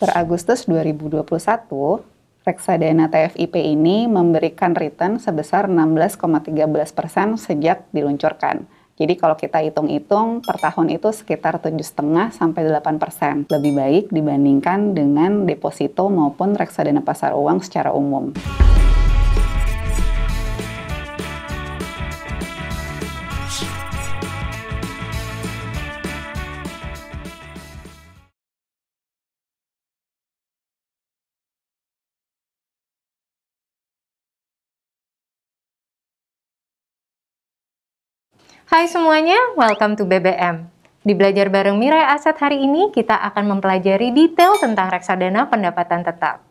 Per Agustus 2021, reksadana TFIP ini memberikan return sebesar 16,13 persen sejak diluncurkan. Jadi kalau kita hitung-hitung per tahun itu sekitar 7,5 sampai 8 persen. Lebih baik dibandingkan dengan deposito maupun reksadana pasar uang secara umum. Hai semuanya, welcome to BBM. Di Belajar Bareng Mirai Aset hari ini, kita akan mempelajari detail tentang reksadana pendapatan tetap.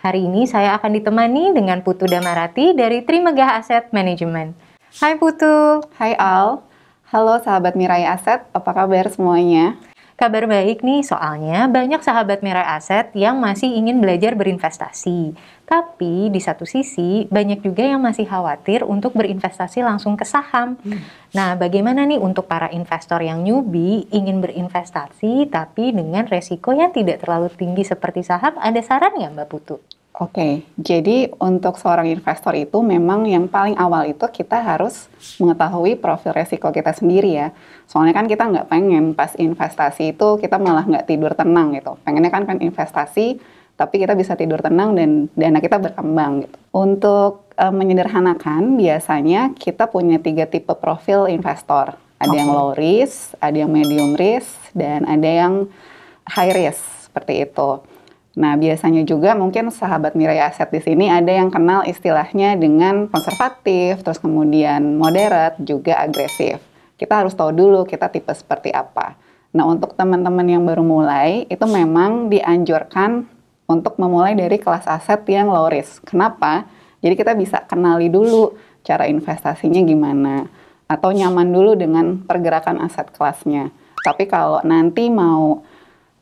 Hari ini saya akan ditemani dengan Putu Damarati dari Trimegah Aset Management. Hai Putu. Hai Al. Halo sahabat Mirai Aset, apa kabar semuanya? Kabar baik nih soalnya banyak sahabat merah aset yang masih ingin belajar berinvestasi. Tapi di satu sisi banyak juga yang masih khawatir untuk berinvestasi langsung ke saham. Hmm. Nah, bagaimana nih untuk para investor yang newbie ingin berinvestasi tapi dengan resiko yang tidak terlalu tinggi seperti saham, ada saran nggak Mbak Putu? Oke, jadi untuk seorang investor itu memang yang paling awal itu kita harus mengetahui profil resiko kita sendiri ya. Soalnya kan kita nggak pengen pas investasi itu kita malah nggak tidur tenang gitu. Pengennya kan kan investasi, tapi kita bisa tidur tenang dan dana kita berkembang gitu. Untuk e, menyederhanakan, biasanya kita punya tiga tipe profil investor. Ada yang low risk, ada yang medium risk, dan ada yang high risk seperti itu. Nah, biasanya juga mungkin sahabat Mirai Aset di sini ada yang kenal istilahnya dengan konservatif, terus kemudian moderat, juga agresif. Kita harus tahu dulu kita tipe seperti apa. Nah, untuk teman-teman yang baru mulai, itu memang dianjurkan untuk memulai dari kelas aset yang low risk. Kenapa? Jadi kita bisa kenali dulu cara investasinya gimana, atau nyaman dulu dengan pergerakan aset kelasnya. Tapi kalau nanti mau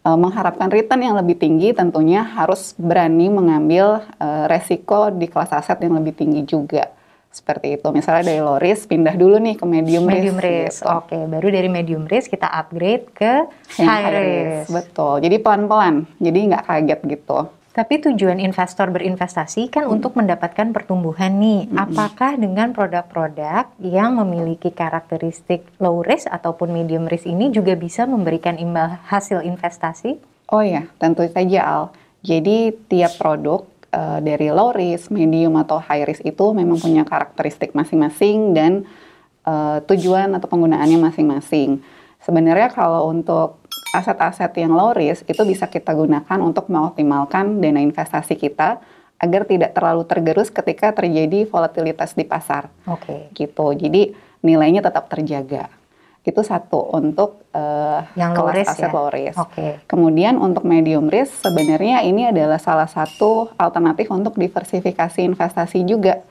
Eh, mengharapkan return yang lebih tinggi tentunya harus berani mengambil eh, resiko di kelas aset yang lebih tinggi juga seperti itu. Misalnya dari low risk pindah dulu nih ke medium, medium risk. risk. Gitu. Oke, baru dari medium risk kita upgrade ke high, high risk. risk. Betul. Jadi pelan-pelan. Jadi nggak kaget gitu. Tapi tujuan investor berinvestasi kan hmm. untuk mendapatkan pertumbuhan nih. Hmm. Apakah dengan produk-produk yang memiliki karakteristik low risk ataupun medium risk ini juga bisa memberikan imbal hasil investasi? Oh ya, tentu saja Al. Jadi tiap produk uh, dari low risk, medium atau high risk itu memang punya karakteristik masing-masing dan uh, tujuan atau penggunaannya masing-masing. Sebenarnya kalau untuk aset-aset yang low risk itu bisa kita gunakan untuk mengoptimalkan dana investasi kita agar tidak terlalu tergerus ketika terjadi volatilitas di pasar. Oke. Okay. Gitu. Jadi nilainya tetap terjaga. Itu satu untuk uh, yang low risk aset ya? low risk. Oke. Okay. Kemudian untuk medium risk sebenarnya ini adalah salah satu alternatif untuk diversifikasi investasi juga.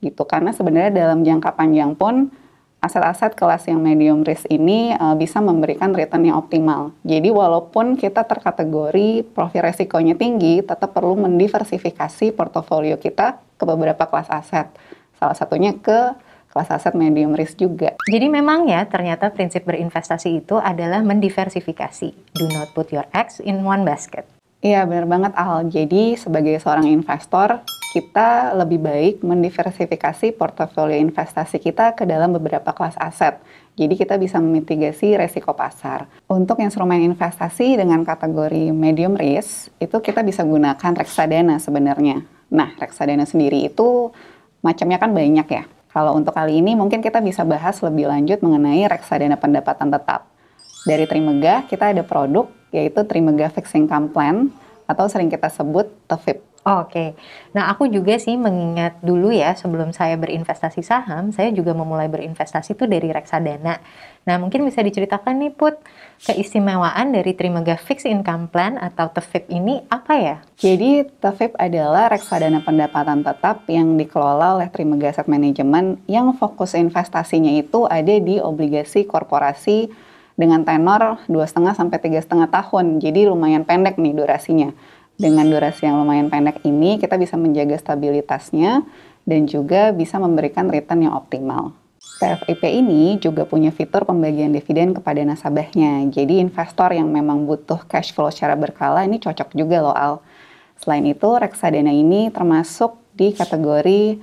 Gitu karena sebenarnya dalam jangka panjang pun aset-aset kelas yang medium risk ini uh, bisa memberikan return yang optimal. Jadi walaupun kita terkategori profil resikonya tinggi, tetap perlu mendiversifikasi portofolio kita ke beberapa kelas aset. Salah satunya ke kelas aset medium risk juga. Jadi memang ya ternyata prinsip berinvestasi itu adalah mendiversifikasi. Do not put your eggs in one basket. Iya benar banget Al. Jadi sebagai seorang investor, kita lebih baik mendiversifikasi portofolio investasi kita ke dalam beberapa kelas aset. Jadi kita bisa memitigasi resiko pasar. Untuk instrumen investasi dengan kategori medium risk, itu kita bisa gunakan reksadana sebenarnya. Nah, reksadana sendiri itu macamnya kan banyak ya. Kalau untuk kali ini mungkin kita bisa bahas lebih lanjut mengenai reksadana pendapatan tetap. Dari Trimegah kita ada produk yaitu Trimegah Fixed Income Plan atau sering kita sebut TEFIP. Oke, okay. nah aku juga sih mengingat dulu ya sebelum saya berinvestasi saham, saya juga memulai berinvestasi itu dari reksadana. Nah mungkin bisa diceritakan nih Put, keistimewaan dari Trimega Fixed Income Plan atau TEFIP ini apa ya? Jadi TEFIP adalah reksadana pendapatan tetap yang dikelola oleh Trimega Asset Management yang fokus investasinya itu ada di obligasi korporasi dengan tenor 2,5 sampai 3,5 tahun. Jadi lumayan pendek nih durasinya dengan durasi yang lumayan pendek ini kita bisa menjaga stabilitasnya dan juga bisa memberikan return yang optimal. TFIP ini juga punya fitur pembagian dividen kepada nasabahnya. Jadi investor yang memang butuh cash flow secara berkala ini cocok juga loh Al. Selain itu, reksadana ini termasuk di kategori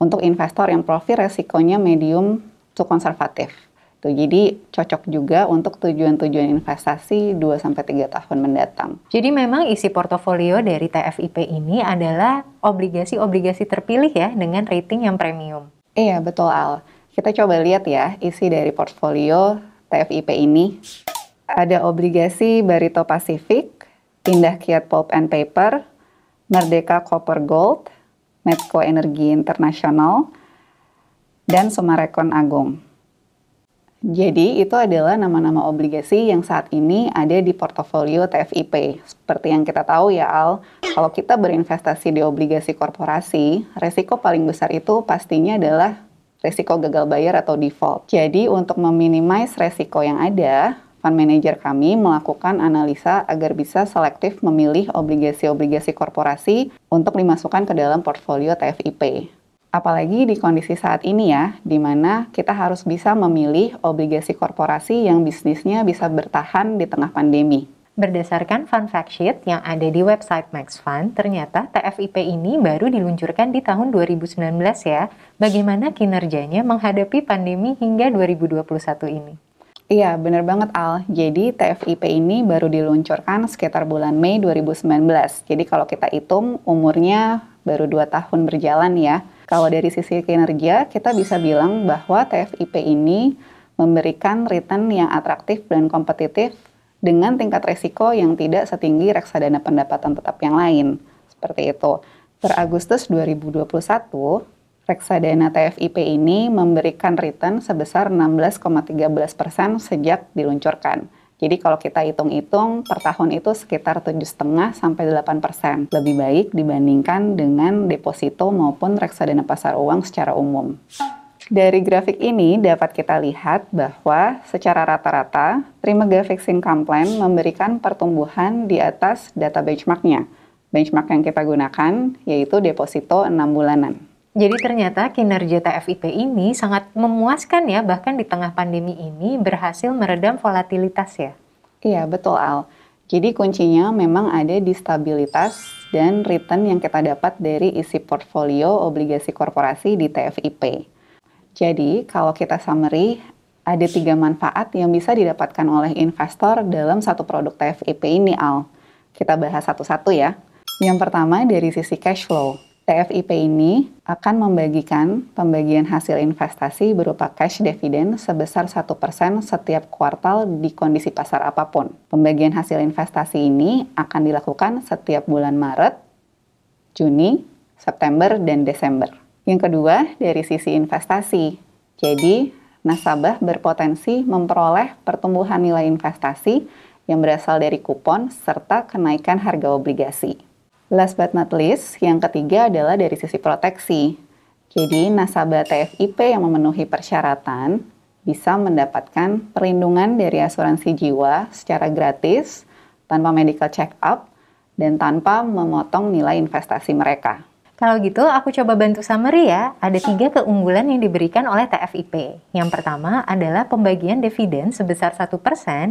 untuk investor yang profil resikonya medium to konservatif gitu. jadi cocok juga untuk tujuan-tujuan investasi 2-3 tahun mendatang. Jadi memang isi portofolio dari TFIP ini adalah obligasi-obligasi terpilih ya dengan rating yang premium. Iya, betul Al. Kita coba lihat ya isi dari portfolio TFIP ini. Ada obligasi Barito Pacific, Indah Kiat Pulp and Paper, Merdeka Copper Gold, Medco Energi Internasional, dan Sumarekon Agung. Jadi itu adalah nama-nama obligasi yang saat ini ada di portofolio TFIP. Seperti yang kita tahu ya Al, kalau kita berinvestasi di obligasi korporasi, resiko paling besar itu pastinya adalah resiko gagal bayar atau default. Jadi untuk meminimize resiko yang ada, fund manager kami melakukan analisa agar bisa selektif memilih obligasi-obligasi korporasi untuk dimasukkan ke dalam portofolio TFIP. Apalagi di kondisi saat ini ya, di mana kita harus bisa memilih obligasi korporasi yang bisnisnya bisa bertahan di tengah pandemi. Berdasarkan fun fact sheet yang ada di website Max Fund, ternyata TFIP ini baru diluncurkan di tahun 2019 ya. Bagaimana kinerjanya menghadapi pandemi hingga 2021 ini? Iya, benar banget Al. Jadi TFIP ini baru diluncurkan sekitar bulan Mei 2019. Jadi kalau kita hitung umurnya baru 2 tahun berjalan ya. Kalau dari sisi kinerja, kita bisa bilang bahwa TFIP ini memberikan return yang atraktif dan kompetitif dengan tingkat risiko yang tidak setinggi reksadana pendapatan tetap yang lain. Seperti itu. Per Agustus 2021, reksadana TFIP ini memberikan return sebesar 16,13% sejak diluncurkan. Jadi kalau kita hitung-hitung per tahun itu sekitar 7,5 sampai 8 persen. Lebih baik dibandingkan dengan deposito maupun reksadana pasar uang secara umum. Dari grafik ini dapat kita lihat bahwa secara rata-rata Trimega Fixed Income Plan memberikan pertumbuhan di atas data benchmarknya. Benchmark yang kita gunakan yaitu deposito 6 bulanan. Jadi ternyata kinerja TFIP ini sangat memuaskan ya, bahkan di tengah pandemi ini berhasil meredam volatilitas ya. Iya, betul Al. Jadi kuncinya memang ada di stabilitas dan return yang kita dapat dari isi portfolio obligasi korporasi di TFIP. Jadi kalau kita summary, ada tiga manfaat yang bisa didapatkan oleh investor dalam satu produk TFIP ini Al. Kita bahas satu-satu ya. Yang pertama dari sisi cash flow. TFIP ini akan membagikan pembagian hasil investasi berupa cash dividend sebesar 1% setiap kuartal di kondisi pasar apapun. Pembagian hasil investasi ini akan dilakukan setiap bulan Maret, Juni, September, dan Desember. Yang kedua, dari sisi investasi. Jadi, nasabah berpotensi memperoleh pertumbuhan nilai investasi yang berasal dari kupon serta kenaikan harga obligasi. Last but not least, yang ketiga adalah dari sisi proteksi. Jadi nasabah TFIP yang memenuhi persyaratan bisa mendapatkan perlindungan dari asuransi jiwa secara gratis, tanpa medical check-up, dan tanpa memotong nilai investasi mereka. Kalau gitu, aku coba bantu summary ya. Ada tiga keunggulan yang diberikan oleh TFIP. Yang pertama adalah pembagian dividen sebesar 1%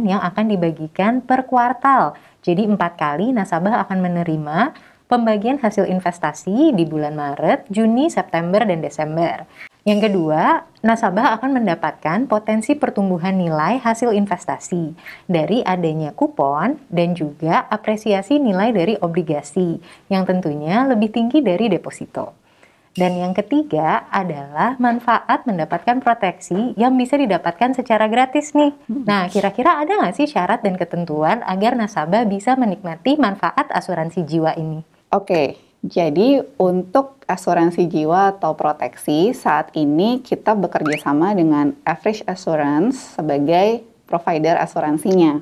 yang akan dibagikan per kuartal jadi empat kali nasabah akan menerima pembagian hasil investasi di bulan Maret, Juni, September, dan Desember. Yang kedua, nasabah akan mendapatkan potensi pertumbuhan nilai hasil investasi dari adanya kupon dan juga apresiasi nilai dari obligasi yang tentunya lebih tinggi dari deposito. Dan yang ketiga adalah manfaat mendapatkan proteksi yang bisa didapatkan secara gratis nih. Hmm. Nah, kira-kira ada nggak sih syarat dan ketentuan agar nasabah bisa menikmati manfaat asuransi jiwa ini? Oke, jadi untuk asuransi jiwa atau proteksi, saat ini kita bekerja sama dengan Average Assurance sebagai provider asuransinya.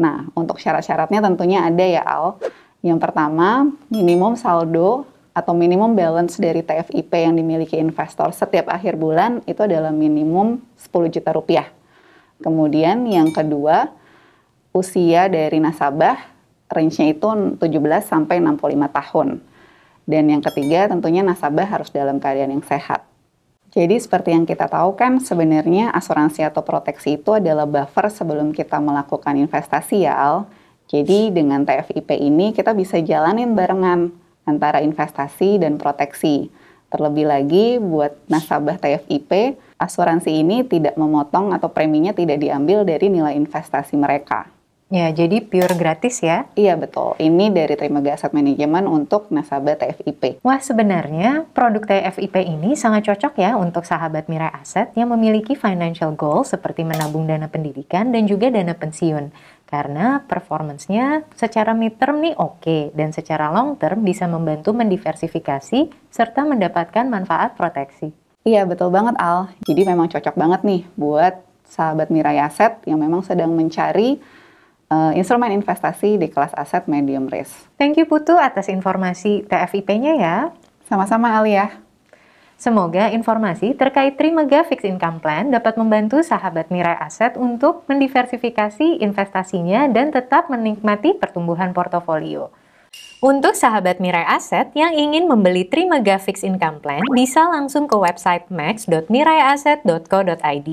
Nah, untuk syarat-syaratnya tentunya ada ya Al. Yang pertama, minimum saldo atau minimum balance dari TFIP yang dimiliki investor setiap akhir bulan itu adalah minimum 10 juta rupiah. Kemudian yang kedua, usia dari nasabah range-nya itu 17 sampai 65 tahun. Dan yang ketiga tentunya nasabah harus dalam keadaan yang sehat. Jadi seperti yang kita tahu kan sebenarnya asuransi atau proteksi itu adalah buffer sebelum kita melakukan investasi ya Al. Jadi dengan TFIP ini kita bisa jalanin barengan antara investasi dan proteksi. Terlebih lagi buat nasabah TFIP, asuransi ini tidak memotong atau preminya tidak diambil dari nilai investasi mereka. Ya, jadi pure gratis ya? Iya, betul. Ini dari Trimaga Asset Management untuk nasabah TFIP. Wah, sebenarnya produk TFIP ini sangat cocok ya untuk sahabat Mirai Aset yang memiliki financial goal seperti menabung dana pendidikan dan juga dana pensiun karena performance-nya secara midterm nih oke okay, dan secara long term bisa membantu mendiversifikasi serta mendapatkan manfaat proteksi. Iya betul banget Al, jadi memang cocok banget nih buat sahabat Mirai Aset yang memang sedang mencari uh, instrumen investasi di kelas aset medium risk. Thank you Putu atas informasi TFIP-nya ya. Sama-sama Al ya. Semoga informasi terkait Trimega Fixed Income Plan dapat membantu sahabat Mirai Aset untuk mendiversifikasi investasinya dan tetap menikmati pertumbuhan portofolio. Untuk sahabat Mirai Aset yang ingin membeli Trimega Fixed Income Plan bisa langsung ke website max.miraiaset.co.id.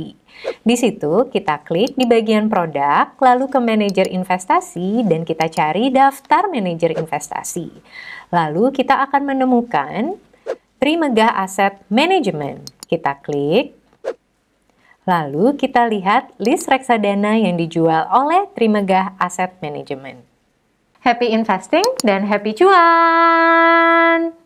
Di situ kita klik di bagian produk, lalu ke manajer investasi dan kita cari daftar manajer investasi. Lalu kita akan menemukan Trimegah Asset Management. Kita klik. Lalu kita lihat list reksadana yang dijual oleh Trimegah Asset Management. Happy investing dan happy cuan!